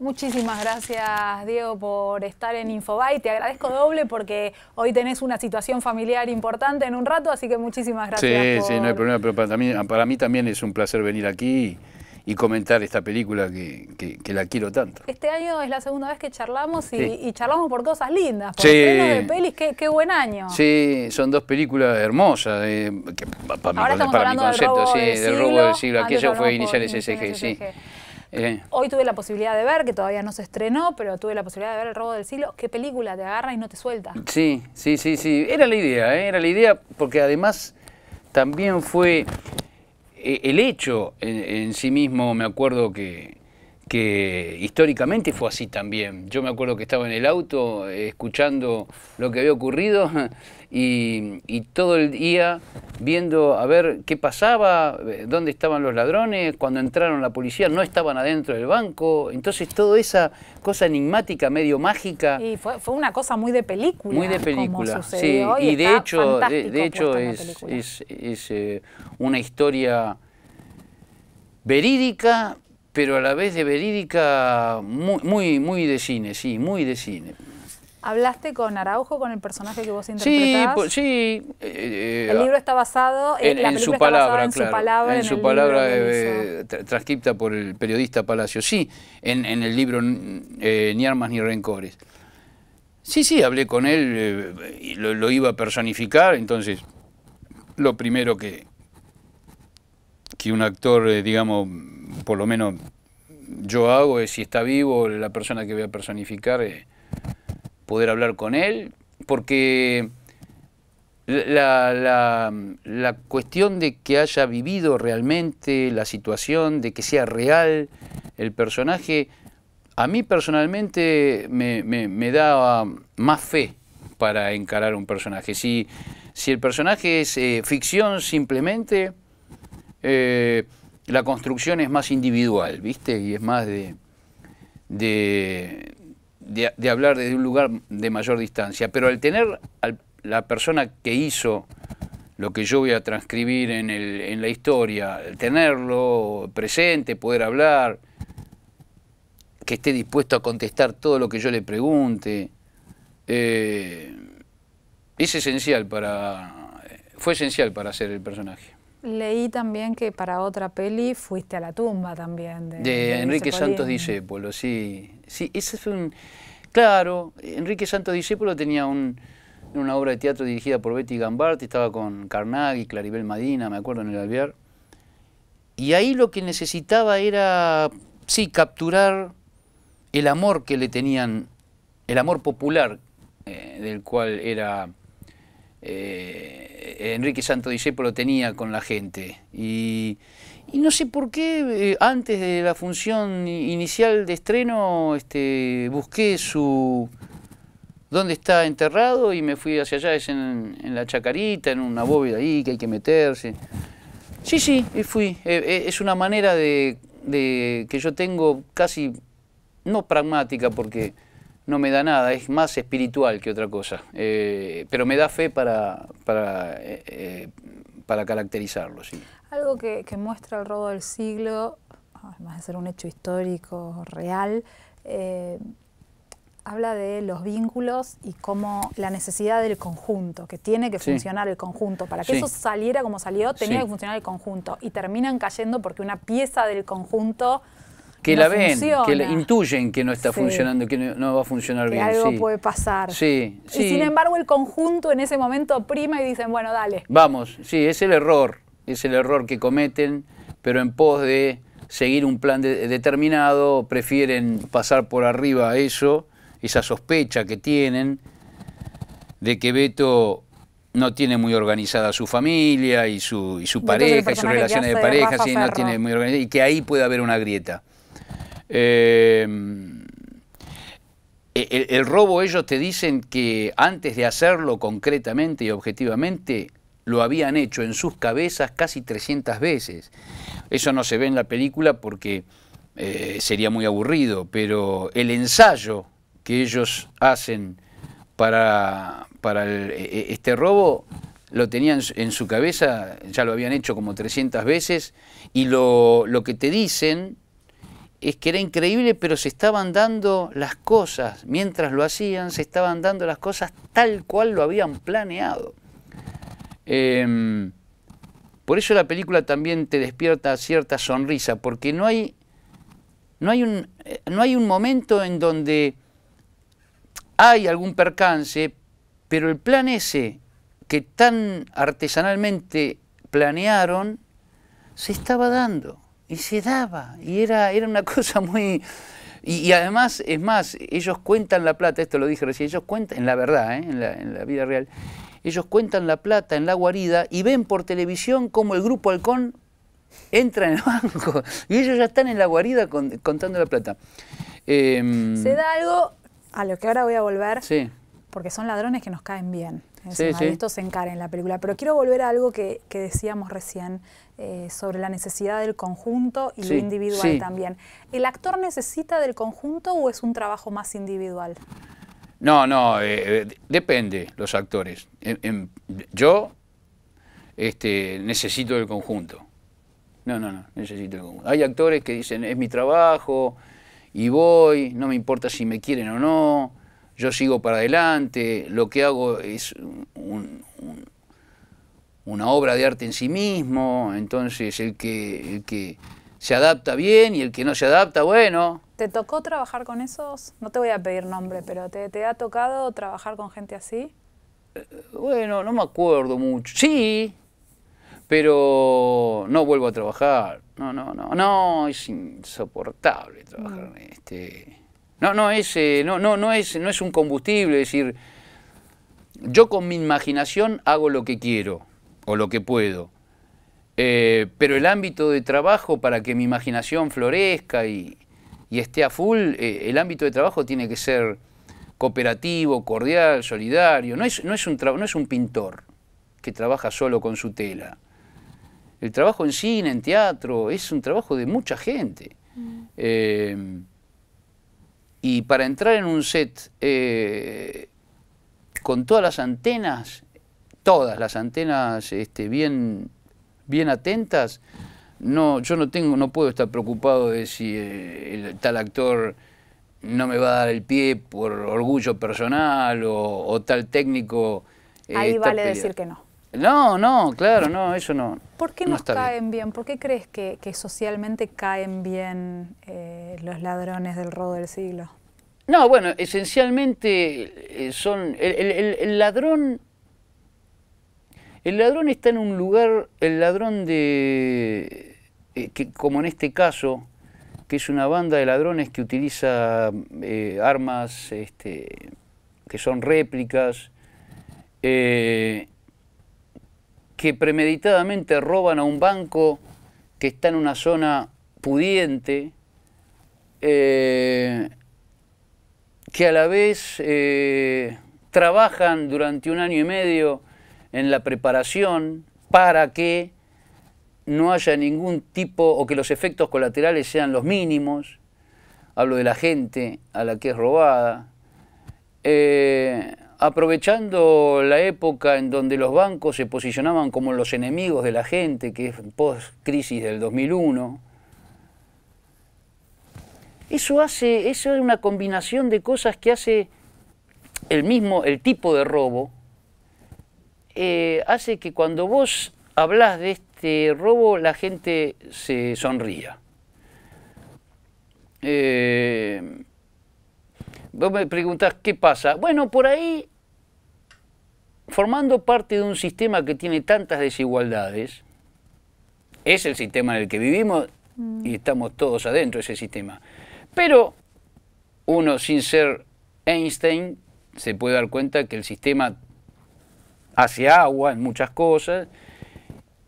Muchísimas gracias, Diego, por estar en Infobay. Te agradezco doble porque hoy tenés una situación familiar importante en un rato, así que muchísimas gracias. Sí, sí, no hay problema, pero para mí, también es un placer venir aquí y comentar esta película que, que, la quiero tanto. Este año es la segunda vez que charlamos y, charlamos por cosas lindas, por sí. de pelis, qué, buen año. Sí, son dos películas hermosas, eh, que, para, Ahora mi, para concepto, sí, del, robo del siglo, ah, aquello fue Iniciales SG, sí. Eh. Hoy tuve la posibilidad de ver, que todavía no se estrenó, pero tuve la posibilidad de ver El robo del siglo. ¿Qué película te agarra y no te suelta? Sí, sí, sí, sí. Era la idea, eh, era la idea, porque además también fue eh, el hecho en sí mismo, me acuerdo que que históricamente fue así también. Yo me acuerdo que estaba en el auto eh, escuchando lo que había ocurrido y, todo el día viendo a ver qué pasaba, eh, dónde estaban los ladrones, cuando entraron la policía no estaban adentro del banco. Entonces toda esa cosa enigmática, medio mágica. Y fue, una cosa muy de película. Muy de película, sí. Y, de, hecho, de, hecho, es, es, eh, una historia verídica pero a la vez de verídica, muy, muy, muy de cine, sí, muy de cine. ¿Hablaste con Araujo, con el personaje que vos interpretás? Pues, sí, sí. Eh, el libro está basado eh, en, su palabra, en su palabra. En, su palabra eh, transcripta por el periodista Palacio. Sí, en, el libro Ni armas ni rencores. Sí, sí, hablé con él, y lo, lo, iba a personificar, entonces lo primero que, que un actor, digamos, por lo menos yo hago es, si está vivo la persona que voy a personificar, es poder hablar con él, porque la, cuestión de que haya vivido realmente la situación, de que sea real el personaje, a mí personalmente me, me, da más fe para encarar un personaje. Si, si el personaje es eh, ficción simplemente, eh, la construcción es más individual, ¿viste? Y es más de, de, hablar desde un lugar de mayor distancia. Pero al tener a la persona que hizo lo que yo voy a transcribir en, la historia, tenerlo presente, poder hablar, que esté dispuesto a contestar todo lo que yo le pregunte, eh, es esencial para, fue esencial para hacer el personaje. Leí también que para otra peli fuiste a la tumba también. De, Enrique Santos Discépolo, sí. Sí, ese fue un... Claro, Enrique Santos Discépolo tenía una obra de teatro dirigida por Betty Gambart, estaba con Carnaghi, Claribel Madina, me acuerdo, en el Alvear. Y ahí lo que necesitaba era, sí, capturar el amor que le tenían, el amor popular eh, del cual era eh, Enrique Santo lo tenía con la gente. Y, no sé por qué eh, antes de la función inicial de estreno este, busqué su dónde está enterrado y me fui hacia allá, es en, la chacarita, en una bóveda ahí que hay que meterse. Sí, sí, y fui. Eh, es una manera de que yo tengo casi, no pragmática, porque no me da nada, es más espiritual que otra cosa, eh, pero me da fe para, eh, eh, caracterizarlo. Algo que, muestra el robo del siglo, además de ser un hecho histórico real, habla de los vínculos y cómo la necesidad del conjunto, que tiene que funcionar el conjunto. Para que eso saliera como salió, tenía que funcionar el conjunto. Y terminan cayendo porque una pieza del conjunto que la ven, que intuyen que no está funcionando, que no, va a funcionar que bien. Algo puede pasar. Sí, sí. Y sin embargo el conjunto en ese momento prima y dicen, bueno, dale. Vamos, sí, es el error, es el error que cometen, pero en pos de seguir un plan determinado, prefieren pasar por arriba eso, esa sospecha que tienen de que Beto no tiene muy organizada su familia y su, y su pareja y sus relaciones de pareja, y que ahí puede haber una grieta. Em, e, el, robo ellos te dicen que antes de hacerlo concretamente y objetivamente lo habían hecho en sus cabezas casi 300 veces. Eso no se ve en la película porque eh, sería muy aburrido, pero el ensayo que ellos hacen para, para e, e, este robo lo tenían en su cabeza, ya lo habían hecho como 300 veces, y lo, lo que te dicen es que era increíble, pero se estaban dando las cosas, mientras lo hacían, se estaban dando las cosas tal cual lo habían planeado. Em, por eso la película también te despierta cierta sonrisa, porque no hay, no hay, un, eh, no hay un momento en donde hay algún percance, pero el plan ese que tan artesanalmente planearon, se estaba dando. Y se daba, y era, era una cosa muy... Y, además, es más, ellos cuentan la plata, esto lo dije recién, ellos cuentan, en la verdad, ¿eh? en, la, vida real, ellos cuentan la plata en la guarida y ven por televisión cómo el grupo Halcón entra en el banco. Y ellos ya están en la guarida contando la plata. Em, se da algo a lo que ahora voy a volver, sí. porque son ladrones que nos caen bien. Esto se encara en la película. Pero quiero volver a algo que, decíamos recién eh, sobre la necesidad del conjunto y lo individual también. ¿El actor necesita del conjunto o es un trabajo más individual? No, no, eh, eh, depende los actores. yo este, necesito del conjunto. No, no, no, necesito del conjunto. Hay actores que dicen, es mi trabajo y voy, no me importa si me quieren o no yo sigo para adelante, lo que hago es una obra de arte en sí mismo, entonces el que, el que se adapta bien y el que no se adapta, bueno. ¿Te tocó trabajar con esos? No te voy a pedir nombre, pero ¿te, ha tocado trabajar con gente así? Eh, bueno, no me acuerdo mucho. Sí, pero no vuelvo a trabajar. No, no, no, no, es insoportable trabajar. Mm. Este, no, no es, eh, no, no, no, es, no es un combustible, es decir, yo con mi imaginación hago lo que quiero o lo que puedo, eh, pero el ámbito de trabajo para que mi imaginación florezca y, esté a full, eh, el ámbito de trabajo tiene que ser cooperativo, cordial, solidario. No es, no es, un, no es un pintor que trabaja solo con su tela. El trabajo en cine, en teatro, es un trabajo de mucha gente. Mm. Y para entrar en un set eh, con todas las antenas, todas las antenas este, bien, bien atentas, no, yo no tengo, no puedo estar preocupado de si eh, el, tal actor no me va a dar el pie por orgullo personal o, tal técnico. Eh, Ahí vale decir que no. No, no, claro, no, eso no. ¿Por qué no caen bien? ¿Por qué crees que, socialmente caen bien eh, los ladrones del robo del siglo? No, bueno, esencialmente eh, son. El, ladrón. El ladrón está en un lugar. El ladrón de. Eh, que, como en este caso, que es una banda de ladrones que utiliza armas este, que son réplicas que premeditadamente roban a un banco que está en una zona pudiente, eh, que a la vez eh, trabajan durante un año y medio en la preparación para que no haya ningún tipo o que los efectos colaterales sean los mínimos. Hablo de la gente a la que es robada. Eh, aprovechando la época en donde los bancos se posicionaban como los enemigos de la gente, que es post-crisis del 2001. Eso hace, eso es una combinación de cosas que hace el mismo, el tipo de robo, eh, hace que cuando vos hablas de este robo la gente se sonría. Eh, vos me preguntás, ¿qué pasa? Bueno, por ahí formando parte de un sistema que tiene tantas desigualdades, es el sistema en el que vivimos mm. y estamos todos adentro de ese sistema. Pero uno sin ser Einstein se puede dar cuenta que el sistema hace agua en muchas cosas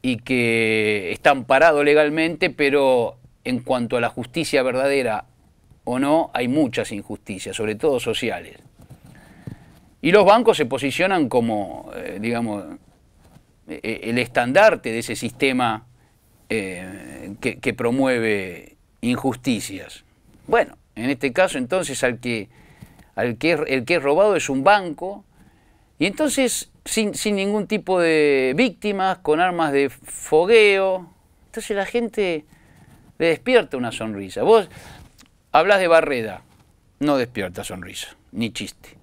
y que está amparado legalmente, pero en cuanto a la justicia verdadera o no, hay muchas injusticias, sobre todo sociales. Y los bancos se posicionan como, eh, digamos, e, e, el estandarte de ese sistema eh, que, promueve injusticias. Bueno, en este caso entonces al que, al que, el que es robado es un banco, y entonces sin, sin ningún tipo de víctimas, con armas de fogueo, entonces la gente le despierta una sonrisa. Vos hablas de Barreda, no despierta sonrisa, ni chiste.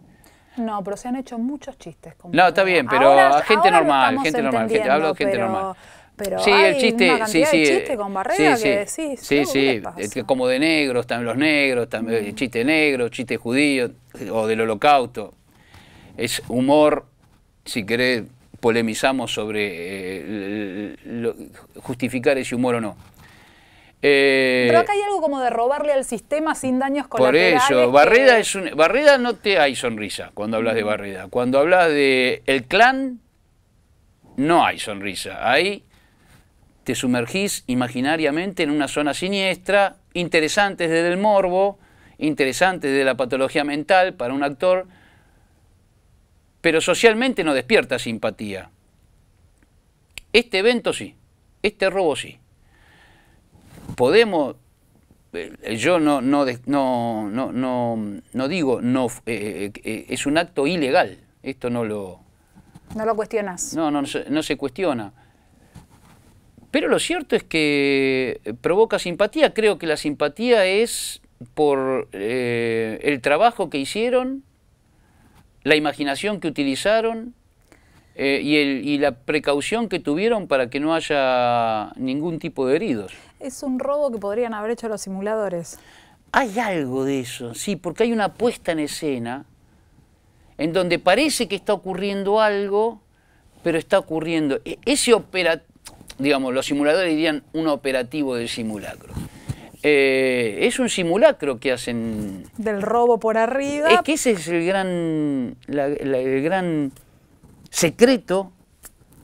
No, pero se han hecho muchos chistes. Con no, está bien, pero gente normal, gente normal, gente, hablo de gente normal. Pero sí, el chiste, sí, sí, chiste con barrera sí, sí, sí, sí, este, como de negros, también los negros, también mm. chiste negro, chiste judío o del holocausto. Es humor, si querés, polemizamos sobre eh, justificar ese humor o no. Eh, pero acá hay algo como de robarle al sistema sin daños colaterales. Por eso, Barreda, es un, Barrera no te hay sonrisa cuando hablas de Barrera Cuando hablas de el clan, no hay sonrisa. Ahí te sumergís imaginariamente en una zona siniestra, interesante desde el morbo, interesante desde la patología mental para un actor, pero socialmente no despierta simpatía. Este evento sí, este robo sí podemos, eh, yo no, no, no, no, digo, no, eh, eh, es un acto ilegal, esto no lo... No lo cuestionas. No, no, se, no se cuestiona. Pero lo cierto es que provoca simpatía, creo que la simpatía es por el trabajo que hicieron, la imaginación que utilizaron, eh, y, la precaución que tuvieron para que no haya ningún tipo de heridos. Es un robo que podrían haber hecho los simuladores. Hay algo de eso, sí, porque hay una puesta en escena en donde parece que está ocurriendo algo, pero está ocurriendo. E, ese opera, digamos, los simuladores dirían un operativo del simulacro. Eh, es un simulacro que hacen. Del robo por arriba. Es que ese es el gran, el gran secreto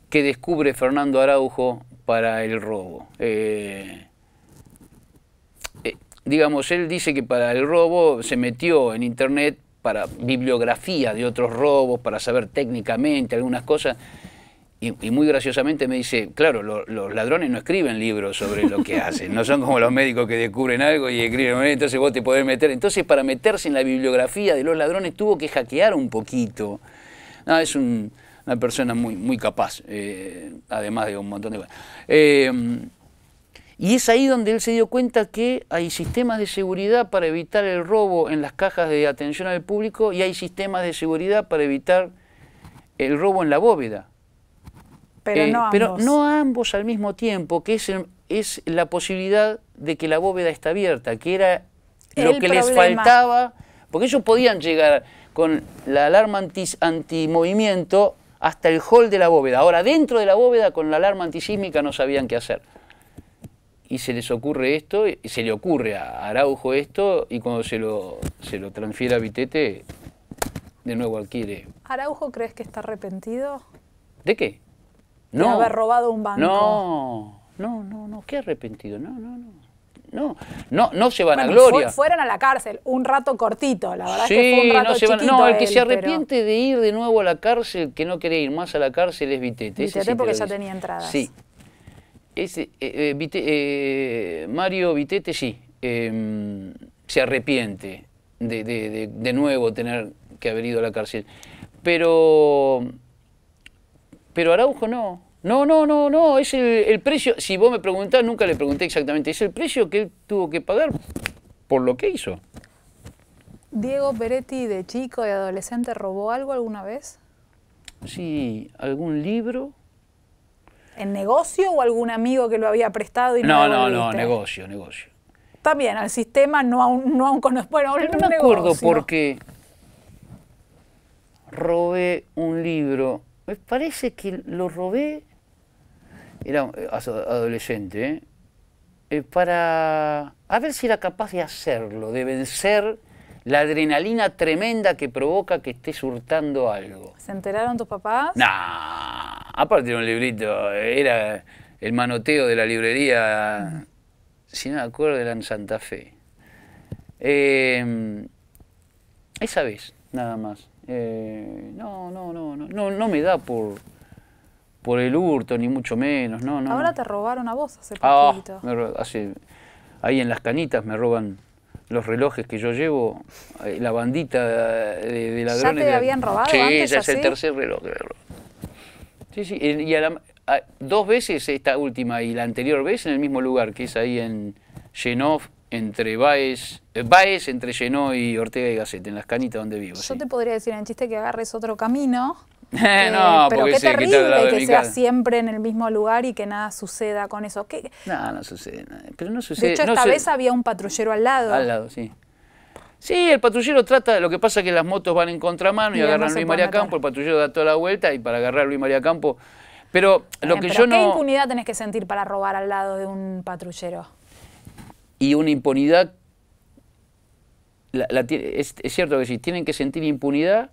que descubre Fernando Araujo para el robo. Eh, eh, digamos, él dice que para el robo se metió en internet para bibliografía de otros robos, para saber técnicamente algunas cosas. Y, muy graciosamente me dice, claro, los ladrones no escriben libros sobre lo que hacen, no son como los médicos que descubren algo y escriben, eh, entonces vos te podés meter. Entonces para meterse en la bibliografía de los ladrones tuvo que hackear un poquito. No, es un, una persona muy, muy capaz, eh, además de un montón de cosas. Eh, y es ahí donde él se dio cuenta que hay sistemas de seguridad para evitar el robo en las cajas de atención al público y hay sistemas de seguridad para evitar el robo en la bóveda. Pero, no eh, no, pero no ambos al mismo tiempo, que es, es la posibilidad de que la bóveda está abierta, que era lo que les faltaba, porque ellos podían llegar con la alarma anti, antimovimiento hasta el hall de la bóveda. Ahora, dentro de la bóveda, con la alarma antisísmica, no sabían qué hacer. Y se les ocurre esto, y se le ocurre a Araujo esto, y cuando se lo, se lo transfiere a Vitete, de nuevo adquiere. ¿Araujo crees que está arrepentido? ¿De qué? No. De haber robado un banco. No, no, no, no, qué arrepentido, no, no, no. No, no, no se van a gloria. fueron a la cárcel un rato cortito, la verdad que fue un rato no se el que se arrepiente de ir de nuevo a la cárcel, que no quiere ir más a la cárcel, es Vitete. Vitete porque ya tenía entradas. Sí. Ese, eh, eh, eh, Mario Vitete sí, em, se arrepiente de, de, de, de nuevo tener que haber ido a la cárcel. Pero, pero Araujo no. No, no, no, no, es el, precio, si vos me preguntás, nunca le pregunté exactamente, es el precio que él tuvo que pagar por lo que hizo. Diego Peretti de chico, y adolescente, ¿robó algo alguna vez? Sí, algún libro. ¿En negocio o algún amigo que lo había prestado y no No, no, no, negocio, negocio. También, al sistema no aún un, no a un Bueno, no me negocio. acuerdo porque robé un libro. Me parece que lo robé era eh, adolescente, ¿eh? Eh, para a ver si era capaz de hacerlo, de vencer la adrenalina tremenda que provoca que estés hurtando algo. ¿Se enteraron tus papás? a aparte de un librito, era el manoteo de la librería, si no me acuerdo, era en Santa Fe. Em, esa vez, nada más. no, no, no, no, no, no me da por, por el hurto, ni mucho menos. No, no. Ahora te robaron a vos hace ah, poquito. Ah, hace, ahí en las canitas me roban los relojes que yo llevo, eh, la bandita de, de ladrones. ¿Ya te habían robado Sí, ya es el tercer reloj Sí, sí, y a dos veces esta última y la anterior vez en el mismo lugar, que es ahí en Genov, entre Baez, eh, Baez entre Genov y Ortega y Gasset, en las canitas donde vivo. Yo te podría decir en chiste que agarres otro camino, Eh, no, pero qué terrible que sea siempre en el mismo lugar y que nada suceda con eso. ¿Qué? No, no sucede. Pero no sucede. De hecho, esta vez había un patrullero al lado. Al lado, sí. Sí, el patrullero trata, lo que pasa es que las motos van en contramano y, agarran Luis María Campo, el patrullero da toda la vuelta y para agarrar a Luis María Campo. Pero lo eh, que yo ¿qué no. ¿Qué impunidad tenés que sentir para robar al lado de un patrullero? Y una impunidad. es, es cierto que si tienen que sentir impunidad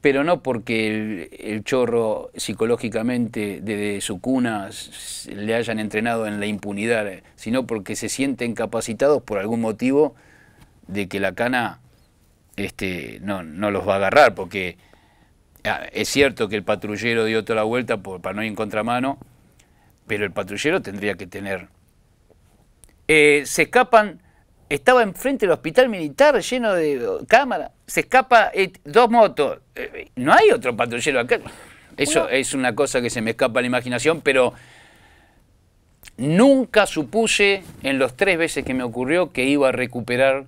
pero no porque el, chorro psicológicamente desde su cuna le hayan entrenado en la impunidad, eh, sino porque se sienten capacitados por algún motivo de que la cana este, no, los va a agarrar, porque ah, es cierto que el patrullero dio toda la vuelta por, para no ir en contramano, pero el patrullero tendría que tener... Eh, se escapan estaba enfrente del hospital militar lleno de cámaras, se escapa eh, dos motos, eh, no hay otro patrullero acá. Eso es una cosa que se me escapa la imaginación, pero nunca supuse en los tres veces que me ocurrió que iba a recuperar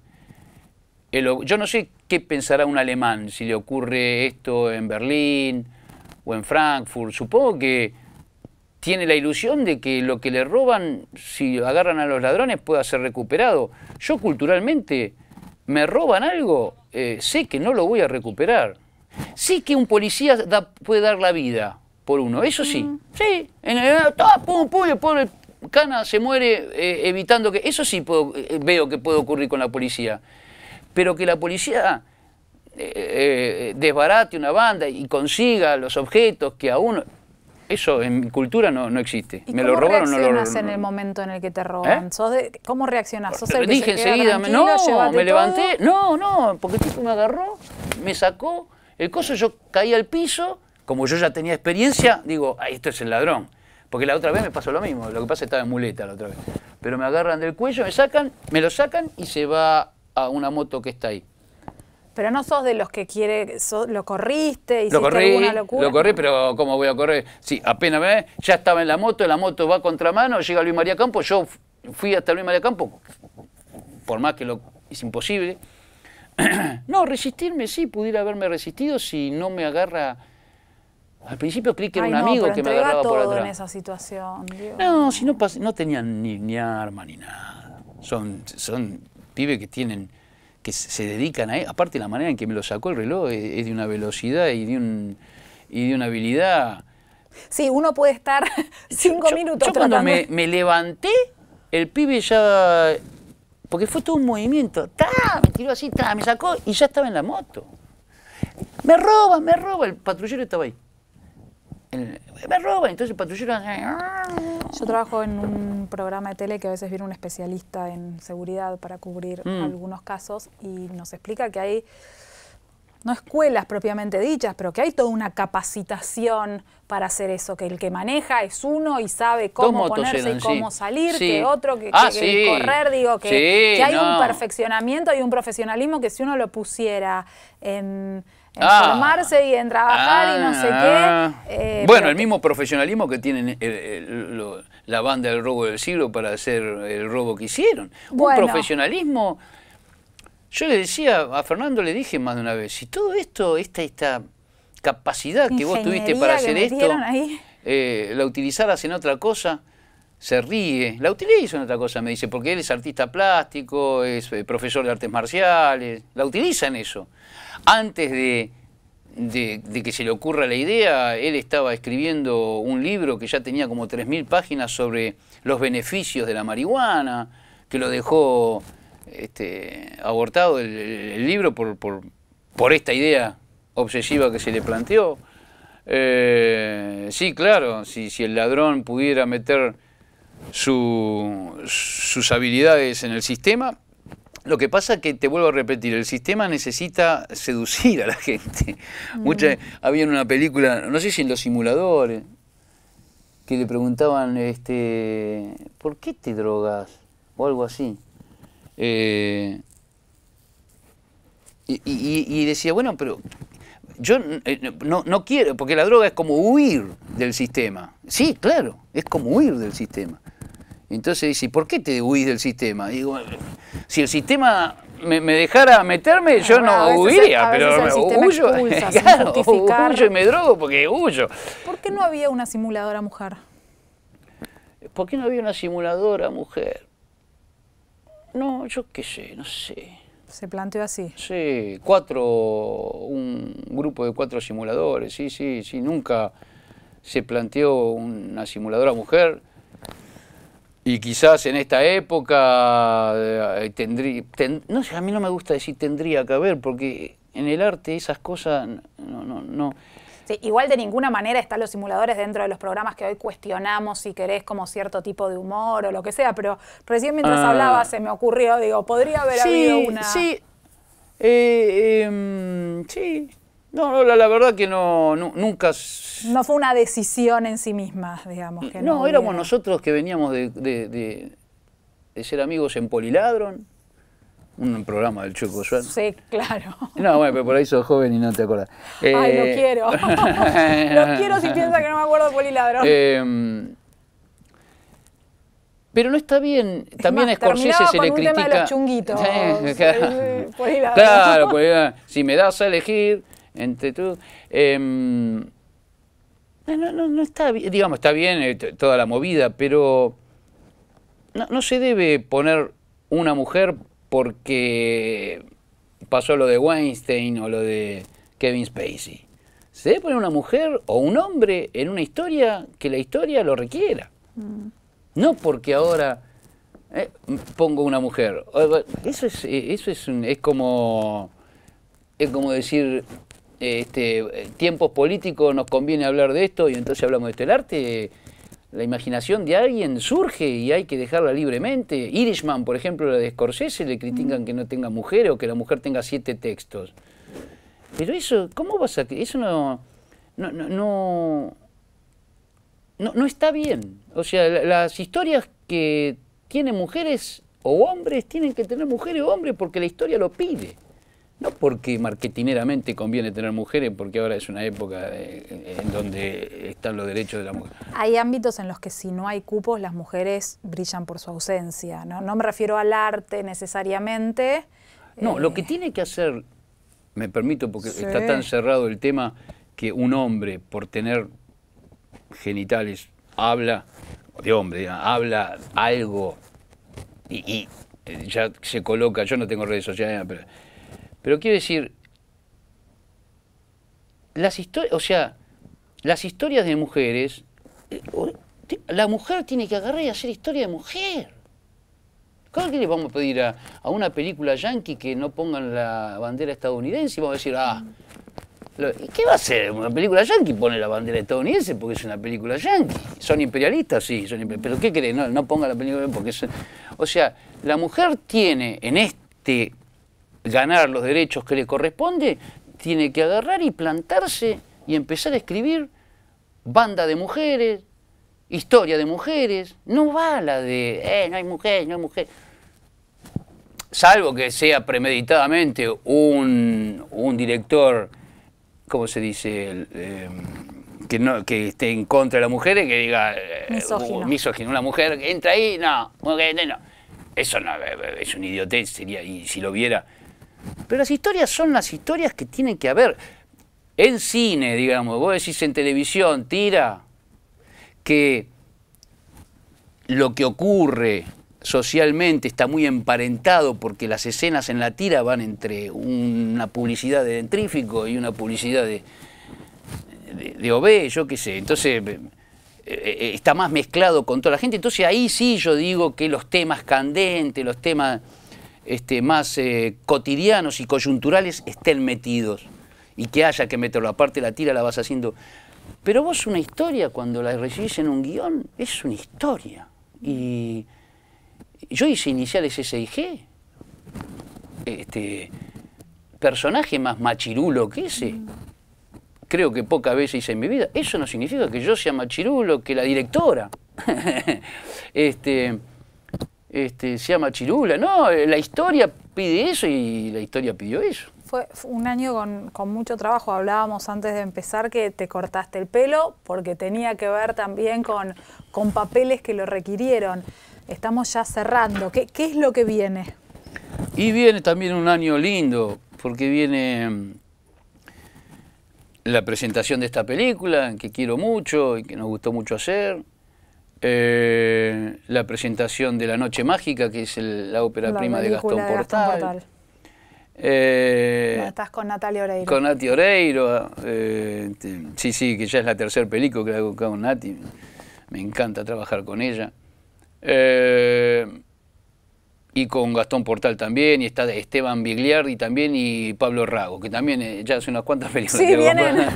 Yo no sé qué pensará un alemán si le ocurre esto en Berlín o en Frankfurt. Supongo que tiene la ilusión de que lo que le roban, si agarran a los ladrones, pueda ser recuperado. Yo culturalmente, me roban algo, eh, sé que no lo voy a recuperar. Sí que un policía puede dar la vida por uno, eso sí. Sí, en el, ah, pum, pum, el pobre cana se muere eh, evitando que... Eso sí eh, veo que puede ocurrir con la policía. Pero que la policía desbarate una banda y consiga los objetos que a uno... Eso en mi cultura no, no existe. me cómo lo robaron, no lo en el momento en el que te roban? ¿Eh? ¿Cómo reaccionás? ¿Sos el Dije enseguida, no, me levanté, no, no, porque el tipo me agarró, me sacó el cosa yo caí al piso, como yo ya tenía experiencia, digo, esto es el ladrón. Porque la otra vez me pasó lo mismo, lo que pasa es estaba en muleta la otra vez. Pero me agarran del cuello, me sacan, me lo sacan y se va a una moto que está ahí. Pero no sos de los que quiere, lo corriste, y se alguna locura. Lo corrí, pero ¿cómo voy a correr? Sí, apenas ve ¿eh? ya estaba en la moto, la moto va a contramano, llega Luis María Campos, yo fui hasta Luis María Campos, por más que lo es imposible. no, resistirme sí, pudiera haberme resistido si no me agarra. Al principio creí que era un amigo que me agarraba por atrás. en esa situación. No, si no, no tenían ni, arma ni nada. Son, son pibes que tienen que se dedican a e, Aparte, la manera en que me lo sacó el reloj es, de una velocidad y de, un, y de una habilidad. Sí, uno puede estar cinco minutos minutos. Yo cuando me, levanté, el pibe ya. Porque fue todo un movimiento. ¡Ta! Me tiró así, Me sacó y ya estaba en la moto. Me roba, me roba. El patrullero estaba ahí me roba, entonces el patrullero... Ah". Yo trabajo en un programa de tele que a veces viene un especialista en seguridad para cubrir mm. algunos casos y nos explica que hay, no escuelas propiamente dichas, pero que hay toda una capacitación para hacer eso, que el que maneja es uno y sabe cómo ponerse y cómo salir, que otro, que, ah, correr, digo, que, hay un perfeccionamiento y un profesionalismo que si uno lo pusiera en en ah. formarse y en trabajar y no sé qué. Ah. Eh, bueno, el mismo profesionalismo que tienen eh, eh, la banda del robo del siglo para hacer el robo que hicieron. Un profesionalismo... Yo le decía, a Fernando le dije más de una vez, si todo esto, esta, esta capacidad que vos tuviste para hacer esto, la utilizaras en otra cosa, se ríe, la utilizo en otra cosa, me dice, porque él es artista plástico, es profesor de artes marciales, la utiliza en eso. Antes de, que se le ocurra la idea, él estaba escribiendo un libro que ya tenía como 3.000 páginas sobre los beneficios de la marihuana, que lo dejó este, abortado el, libro por, esta idea obsesiva que se le planteó. Eh, sí, claro, si, el ladrón pudiera meter sus habilidades en el sistema, lo que pasa es que, te vuelvo a repetir, el sistema necesita seducir a la gente. había en una película, no sé si en Los Simuladores, que le preguntaban, este, ¿por qué te drogas? O algo así. Eh, y, y, decía, bueno, pero yo eh, no, no quiero, porque la droga es como huir del sistema. Sí, claro, es como huir del sistema. Entonces dice, ¿por qué te huís del sistema? Digo, si el sistema me, dejara meterme, yo no huiría, pero me huyo, claro, huyo y me drogo porque huyo. ¿Por qué no había una simuladora mujer? ¿Por qué no había una simuladora mujer? No, yo qué sé, no sé. Se planteó así. Sí, cuatro, un grupo de cuatro simuladores, sí, sí, sí. Nunca se planteó una simuladora mujer y quizás en esta época eh, tendría, no sé, a mí no me gusta decir tendría que haber, porque en el arte esas cosas no, no, Sí, igual de ninguna manera están los simuladores dentro de los programas que hoy cuestionamos si querés como cierto tipo de humor o lo que sea, pero recién mientras ah. hablaba se me ocurrió, digo, podría haber sí, habido una. Sí, eh, em, sí, no, la, verdad que no, nunca... No fue una decisión en sí misma, digamos. Que no, no éramos nosotros que veníamos de, de, ser amigos en Poliladron, un programa del Choco Suárez. Sí, claro. No, bueno, pero por ahí sos joven y no te acuerdas Ay, lo eh, quiero. lo quiero si piensas que no me acuerdo de Poliladron. Em, pero no está bien. También es más, Scorsese se critica. Tema de los chunguitos. Sí, claro, claro, pues, eh, si me das a elegir, entre tú. Em, no, está digamos, está bien eh, toda la movida, pero no, se debe poner una mujer porque pasó lo de Weinstein o lo de Kevin Spacey. Se debe poner una mujer o un hombre en una historia que la historia lo requiera. Mm. No porque ahora eh, pongo una mujer. Eh, eso es, eso es, es como es como decir este, tiempos políticos nos conviene hablar de esto y entonces hablamos de esto. El arte, la imaginación de alguien surge y hay que dejarla libremente. Irishman, por ejemplo, la de Scorsese, le critican mm. que no tenga mujer o que la mujer tenga siete textos. Pero eso, ¿cómo vas a...? Eso No, no, no, no, no está bien. O sea, las historias que tienen mujeres o hombres tienen que tener mujeres o hombres porque la historia lo pide no porque marketineramente conviene tener mujeres, porque ahora es una época en donde están los derechos de la mujer. Hay ámbitos en los que si no hay cupos, las mujeres brillan por su ausencia. No, no me refiero al arte necesariamente. No, lo que eh, tiene que hacer, me permito, porque está tan cerrado el tema, que un hombre, por tener genitales, habla, de hombre, habla algo y, y, eh, ya se coloca, yo no tengo redes sociales, pero pero quiero decir, las historias, o sea, las historias de mujeres, eh, la mujer tiene que agarrar y hacer historia de mujer. ¿cómo que le vamos a pedir a, una película yankee que no pongan la bandera estadounidense vamos a decir, ah, ¿qué va a hacer? Una película yankee pone la bandera estadounidense porque es una película yankee. ¿Son imperialistas? Sí, son imperialistas. pero ¿qué creen? No, no pongan la película porque es... O sea, la mujer tiene en este ganar los derechos que le corresponde, tiene que agarrar y plantarse y empezar a escribir banda de mujeres, historia de mujeres, no va la de, eh, no hay mujeres, no hay mujer. Salvo que sea premeditadamente un, director, ¿cómo se dice? Em, que, no, que esté en contra de las mujeres, que diga eh, uh, misógino. una mujer entra ahí, no, no. Eso no, es un idiotez, sería, y si lo viera, pero las historias son las historias que tienen que haber. En cine, digamos, vos decís en televisión, tira, que lo que ocurre socialmente está muy emparentado porque las escenas en la tira van entre una publicidad de dentrífico y una publicidad de, de, yo qué sé. Entonces eh, eh, está más mezclado con toda la gente. Entonces ahí sí yo digo que los temas candentes, los temas este, más eh, cotidianos y coyunturales estén metidos y que haya que meterlo. Aparte la tira la vas haciendo. Pero vos una historia, cuando la recibís en un guión, es una historia. Y yo hice iniciales SIG. Este, personaje más machirulo que ese. Creo que pocas veces hice en mi vida. Eso no significa que yo sea machirulo, que la directora. este, este, se llama Chirula. No, eh, la historia pide eso y la historia pidió eso. Fue un año con, mucho trabajo. Hablábamos antes de empezar que te cortaste el pelo porque tenía que ver también con, con papeles que lo requirieron. Estamos ya cerrando. ¿Qué es lo que viene? Y viene también un año lindo porque viene mm, la presentación de esta película que quiero mucho y que nos gustó mucho hacer eh, la presentación de La Noche Mágica, que es la ópera prima de Gastón, Portal. Eh, estás con Natalia Oreiro. Con Nati Oreiro. Ah, eh, sí, sí, que ya es la tercera película que hago con Nati. Me encanta trabajar con ella. Eh, y con Gastón Portal también, y está Esteban Bigliardi también, y Pablo Rago, que también eh, ya hace unas cuantas películas. Sí, vienen.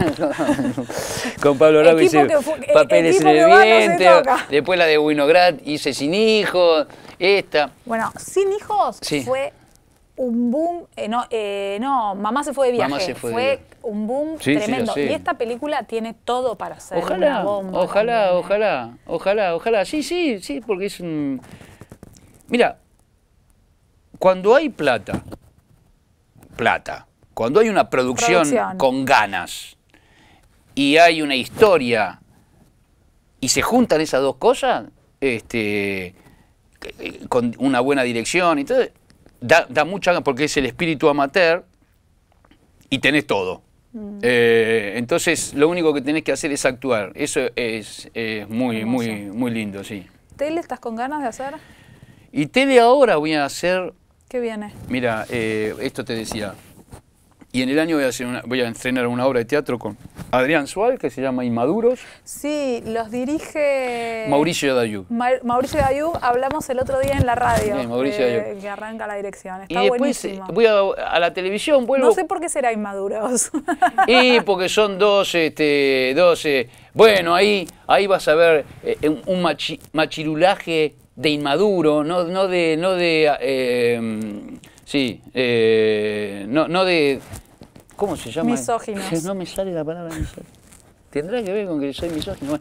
con Pablo Rago hice eh, Papeles en el Viento, después la de Winograd hice Sin Hijos, esta. Bueno, Sin Hijos fue un boom, eh, no, Mamá se fue de viaje, Mamá se fue, fue un boom tremendo. y esta película tiene todo para ser ojalá, bomba. Ojalá, ojalá, ojalá, ojalá, sí, sí, sí, porque es un... Mira, cuando hay plata, plata, cuando hay una producción, con ganas y hay una historia y se juntan esas dos cosas, este, con una buena dirección, entonces da, mucha ganas porque es el espíritu amateur y tenés todo. Mm. Eh, entonces lo único que tenés que hacer es actuar. Eso es, muy, muy, muy lindo, sí. ¿Tele estás con ganas de hacer? Y tele ahora voy a hacer viene? Mira, eh, esto te decía. Y en el año voy a, hacer una, entrenar una obra de teatro con Adrián Suárez, que se llama Inmaduros. Sí, los dirige... Mauricio Dayú. Mauricio Dayú, hablamos el otro día en la radio. Sí, Mauricio eh, Que arranca la dirección. Está eh, voy a, la televisión, vuelvo... No sé por qué será Inmaduros. y porque son dos, este, dos... bueno, ahí, ahí vas a ver un machirulaje de inmaduro, no, no de... No de eh, sí, eh, no, no, de... ¿Cómo se llama? Misóginos. No me sale la palabra misógino. Tendrá que ver con que soy misógino.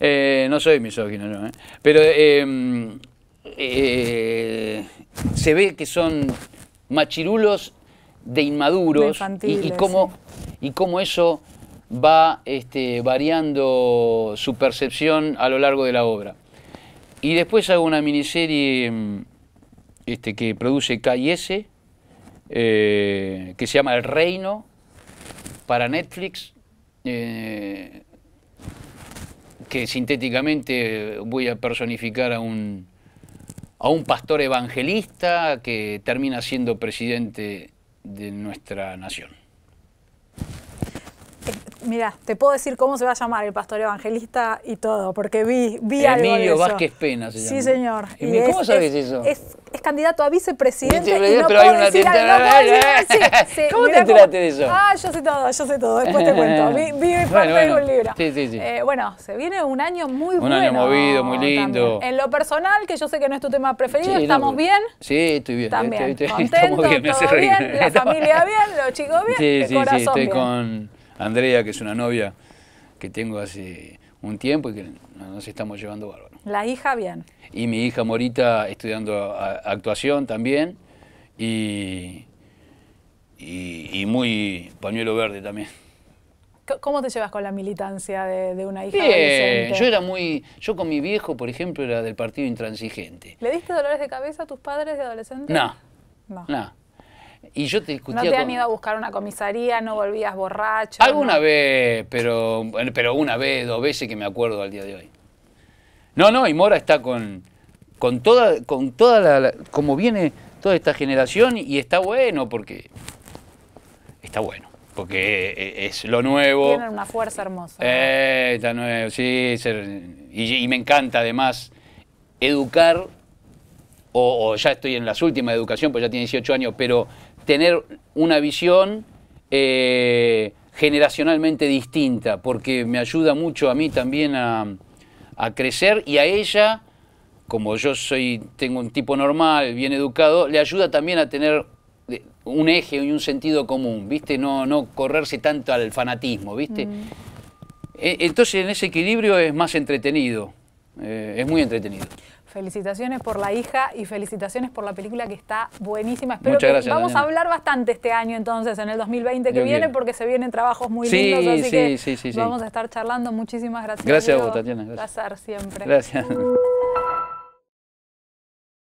eh, no soy misógino, no. Eh. Pero em, eh, se ve que son machirulos de inmaduros de y, y, cómo, y cómo eso va este, variando su percepción a lo largo de la obra. Y después hago una miniserie mm, este, que produce KIS, eh, que se llama El Reino, para Netflix, eh, que sintéticamente voy a personificar a a un pastor evangelista que termina siendo presidente de nuestra nación. Mira, te puedo decir cómo se va a llamar el pastor evangelista y todo, porque vi, vi algo de eso. Vázquez Pena se llama. Sí, señor. ¿Cómo sabes eso? Es, candidato a vicepresidente y no pero puedo hay una decir, no ¿Cómo te enteraste de eso? Ah, yo sé todo, yo sé todo. Después te cuento. Vi, vi parte de un libro. Sí, sí, sí. Eh, bueno, se viene un año muy bueno. Un año movido, muy lindo. En lo personal, que yo sé que no es tu tema preferido, ¿estamos pues, bien? Sí, estoy bien. También. contento, estamos bien, me hace bien, la familia bien, los chicos bien, sí, el corazón con Andrea, que es una novia que tengo hace un tiempo y que nos estamos llevando bárbaro. La hija bien. Y mi hija Morita estudiando actuación también y, muy pañuelo verde también. ¿Cómo te llevas con la militancia de, una hija adolescente? yo era muy, yo con mi viejo, por ejemplo, era del partido intransigente. ¿Le diste dolores de cabeza a tus padres de adolescente? no. no. Y yo te discutía. ¿No te han ido a buscar una comisaría? ¿No volvías borracho? Alguna vez, pero, pero una vez, dos veces que me acuerdo al día de hoy. No, no, y Mora está con, con toda, con toda la, como viene toda esta generación y está bueno porque está bueno porque e, e, es, lo nuevo. Tienen una fuerza hermosa. Eh, está nuevo, sí. y, me encanta además educar, o, ya estoy en las últimas de educación, pues ya tiene 18 años, pero tener una visión eh, generacionalmente distinta, porque me ayuda mucho a mí también a, crecer y a ella, como yo soy, tengo un tipo normal, bien educado, le ayuda también a tener eh, un eje y un sentido común, ¿viste? No, no correrse tanto al fanatismo, ¿viste? Mm. E, entonces en ese equilibrio es más entretenido, eh, es muy entretenido. Felicitaciones por la hija y felicitaciones por la película que está buenísima. Espero que gracias, vamos a hablar bastante este año entonces, en el 2020 que viene, porque se vienen trabajos muy lindos, así que vamos a estar charlando. Muchísimas gracias. Gracias a vos, Tatiana. Gracias. Gracias.